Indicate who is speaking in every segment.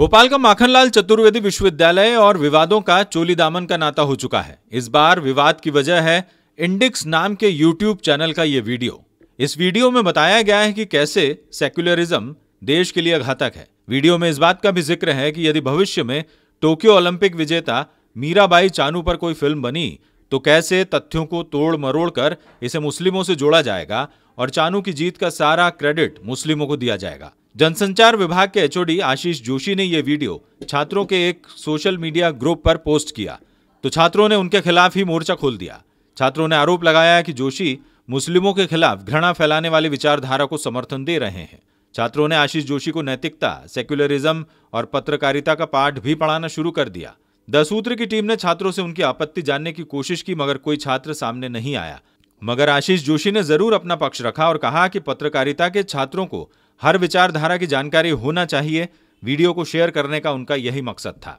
Speaker 1: भोपाल का माखनलाल चतुर्वेदी विश्वविद्यालय और विवादों का चोली दामन का नाता हो चुका है इस बार विवाद की वजह है इंडिक्स नाम के यूट्यूब चैनल का ये वीडियो इस वीडियो में बताया गया है कि कैसे सेक्युलरिज्म देश के लिए घातक है वीडियो में इस बात का भी जिक्र है कि यदि भविष्य में टोक्यो ओलंपिक विजेता मीराबाई चानू पर कोई फिल्म बनी तो कैसे तथ्यों को तोड़ मरोड़ कर इसे मुस्लिमों से जोड़ा जाएगा और चानू की जीत का सारा क्रेडिट मुस्लिमों को दिया जाएगा जनसंचार विभाग के एचओडी आशीष जोशी ने यह वीडियो छात्रों के एक सोशल मीडिया ग्रुप पर पोस्ट किया तो छात्रों ने उनके खिलाफ ही मोर्चा खोल दिया छात्रों ने आरोप लगाया कि जोशी मुस्लिमों के खिलाफ घृणा फैलाने वाली विचारधारा को समर्थन दे रहे हैं छात्रों ने आशीष जोशी को नैतिकता सेक्युलरिज्म और पत्रकारिता का पाठ भी पढ़ाना शुरू कर दिया दसूत्र की टीम ने छात्रों से उनकी आपत्ति जानने की कोशिश की मगर कोई छात्र सामने नहीं आया मगर आशीष जोशी ने जरूर अपना पक्ष रखा और कहा कि पत्रकारिता के छात्रों को हर विचारधारा की जानकारी होना चाहिए वीडियो को शेयर करने का उनका यही मकसद था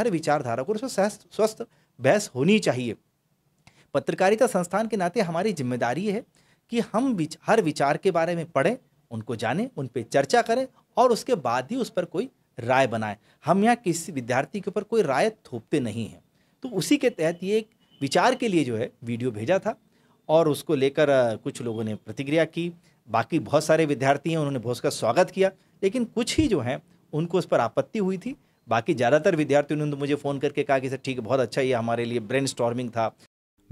Speaker 1: हर विचारधारा
Speaker 2: को स्वस्थ बहस होनी चाहिए पत्रकारिता संस्थान के नाते हमारी जिम्मेदारी है कि हम विच, हर विचार के बारे में पढ़ें उनको जानें उन पर चर्चा करें और उसके बाद ही उस पर कोई राय बनाएं हम यहाँ किसी विद्यार्थी के ऊपर कोई राय थोपते नहीं हैं तो उसी के तहत ये एक विचार के लिए जो है वीडियो भेजा था और उसको लेकर कुछ लोगों ने प्रतिक्रिया की बाकी बहुत सारे विद्यार्थी हैं उन्होंने बहुत का स्वागत किया लेकिन कुछ ही जो हैं उनको उस पर आपत्ति हुई थी बाकी ज़्यादातर विद्यार्थियों ने मुझे फ़ोन करके कहा कि सर ठीक है बहुत अच्छा ये हमारे लिए ब्रेन था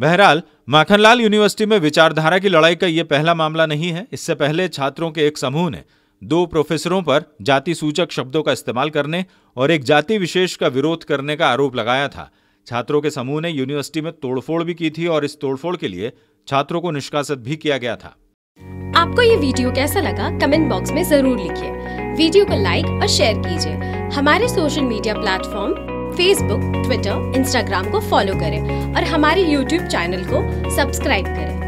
Speaker 1: बहरहाल माखनलाल यूनिवर्सिटी में विचारधारा की लड़ाई का ये पहला मामला नहीं है इससे पहले छात्रों के एक समूह ने दो प्रोफेसरों पर जाति सूचक शब्दों का इस्तेमाल करने और एक जाति विशेष का विरोध करने का आरोप लगाया था छात्रों के समूह ने यूनिवर्सिटी में तोड़फोड़ भी की थी और इस तोड़फोड़ के लिए छात्रों को निष्कासित भी किया गया था
Speaker 3: आपको ये वीडियो कैसा लगा कमेंट बॉक्स में जरूर लिखिए वीडियो को लाइक और शेयर कीजिए हमारे social media platform Facebook Twitter Instagram को फॉलो करें और हमारे यूट्यूब चैनल को सब्सक्राइब करें